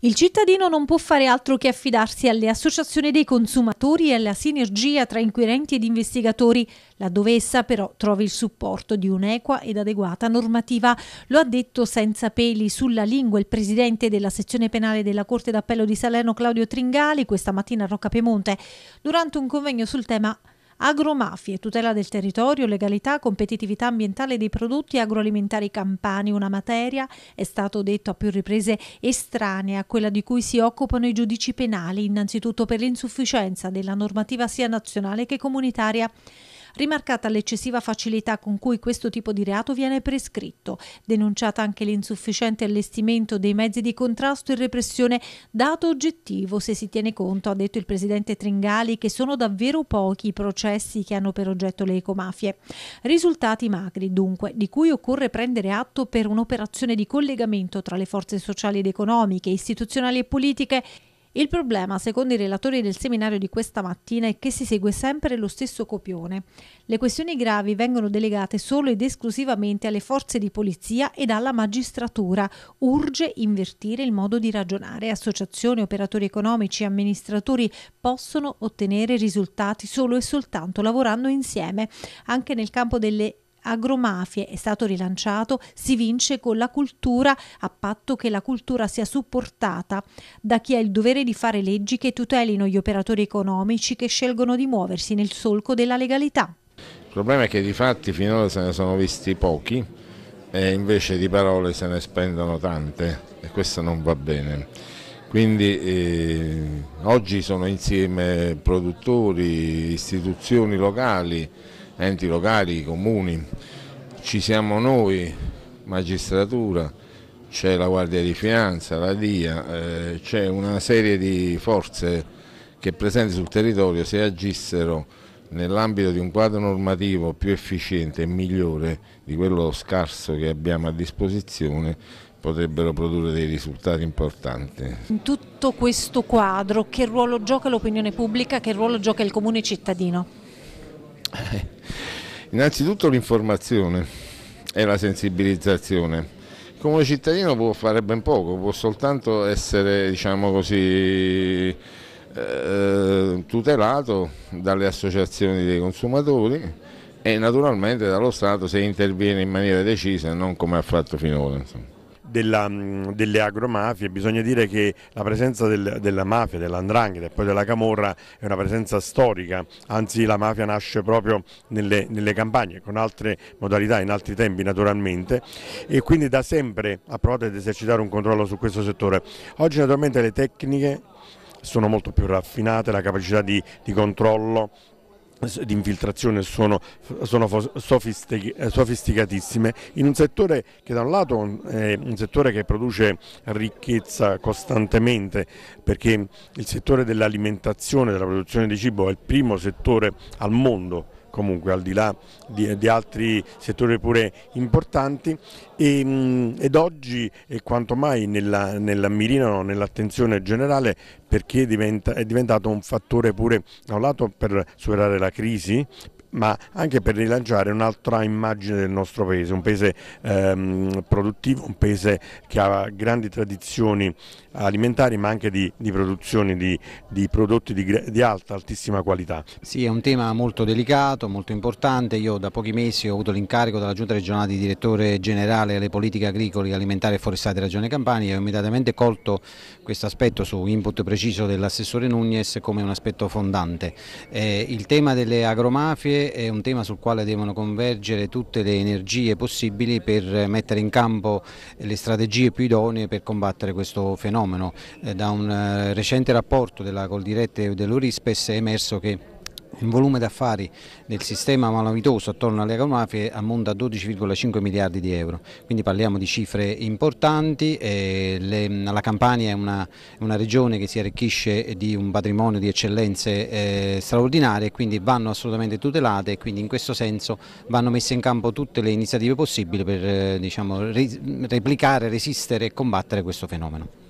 Il cittadino non può fare altro che affidarsi alle associazioni dei consumatori e alla sinergia tra inquirenti ed investigatori, laddove essa però trovi il supporto di un'equa ed adeguata normativa. Lo ha detto senza peli sulla lingua il presidente della sezione penale della Corte d'Appello di Salerno Claudio Tringali questa mattina a Rocca Piemonte durante un convegno sul tema Agromafie, tutela del territorio, legalità, competitività ambientale dei prodotti agroalimentari campani, una materia, è stato detto a più riprese, estranea a quella di cui si occupano i giudici penali, innanzitutto per l'insufficienza della normativa sia nazionale che comunitaria rimarcata l'eccessiva facilità con cui questo tipo di reato viene prescritto, denunciata anche l'insufficiente allestimento dei mezzi di contrasto e repressione, dato oggettivo se si tiene conto, ha detto il presidente Tringali, che sono davvero pochi i processi che hanno per oggetto le ecomafie. Risultati magri, dunque, di cui occorre prendere atto per un'operazione di collegamento tra le forze sociali ed economiche, istituzionali e politiche il problema, secondo i relatori del seminario di questa mattina, è che si segue sempre lo stesso copione. Le questioni gravi vengono delegate solo ed esclusivamente alle forze di polizia ed alla magistratura. Urge invertire il modo di ragionare. Associazioni, operatori economici e amministratori possono ottenere risultati solo e soltanto lavorando insieme. Anche nel campo delle agromafie è stato rilanciato, si vince con la cultura a patto che la cultura sia supportata da chi ha il dovere di fare leggi che tutelino gli operatori economici che scelgono di muoversi nel solco della legalità. Il problema è che di fatti finora se ne sono visti pochi e invece di parole se ne spendono tante e questo non va bene. Quindi eh, oggi sono insieme produttori, istituzioni locali, enti locali, comuni, ci siamo noi, magistratura, c'è la Guardia di Finanza, la DIA, eh, c'è una serie di forze che presenti sul territorio se agissero nell'ambito di un quadro normativo più efficiente e migliore di quello scarso che abbiamo a disposizione potrebbero produrre dei risultati importanti. In tutto questo quadro che ruolo gioca l'opinione pubblica, che ruolo gioca il comune cittadino? Eh, Innanzitutto l'informazione e la sensibilizzazione. Il comune cittadino può fare ben poco, può soltanto essere diciamo così, eh, tutelato dalle associazioni dei consumatori e naturalmente dallo Stato se interviene in maniera decisa e non come ha fatto finora. Insomma della, mm, delle agromafie, bisogna dire che la presenza del, della mafia, dell'andrangheta e poi della camorra è una presenza storica, anzi la mafia nasce proprio nelle, nelle campagne con altre modalità, in altri tempi naturalmente e quindi da sempre ha provato ad esercitare un controllo su questo settore. Oggi naturalmente le tecniche sono molto più raffinate, la capacità di, di controllo di infiltrazione sono, sono sofisticatissime in un settore che da un lato è un settore che produce ricchezza costantemente perché il settore dell'alimentazione, della produzione di cibo è il primo settore al mondo comunque al di là di, di altri settori pure importanti e, ed oggi e quanto mai nella, nella o nell'attenzione generale perché diventa, è diventato un fattore pure da un lato per superare la crisi, ma anche per rilanciare un'altra immagine del nostro paese, un paese ehm, produttivo, un paese che ha grandi tradizioni alimentari ma anche di, di produzione di, di prodotti di, di, alta, altissima qualità. Sì, è un tema molto delicato, molto importante, io da pochi mesi ho avuto l'incarico dalla Giunta regionale di direttore generale alle politiche agricole, alimentari e forestali della Regione Campania e ho immediatamente colto questo aspetto su input preciso dell'assessore Nunez come un aspetto fondante. Eh, il tema delle agromafie è un tema sul quale devono convergere tutte le energie possibili per mettere in campo le strategie più idonee per combattere questo fenomeno. Eh, da un eh, recente rapporto della Coldirette e dell'Urispes è emerso che il volume d'affari del sistema malavitoso attorno alle agromafie ammonta a 12,5 miliardi di euro, quindi parliamo di cifre importanti, le, la Campania è una, una, regione che si arricchisce di un patrimonio di eccellenze eh, straordinarie, quindi vanno assolutamente tutelate e quindi in questo senso vanno messe in campo tutte le iniziative possibili per eh, diciamo, re, replicare, resistere e combattere questo fenomeno.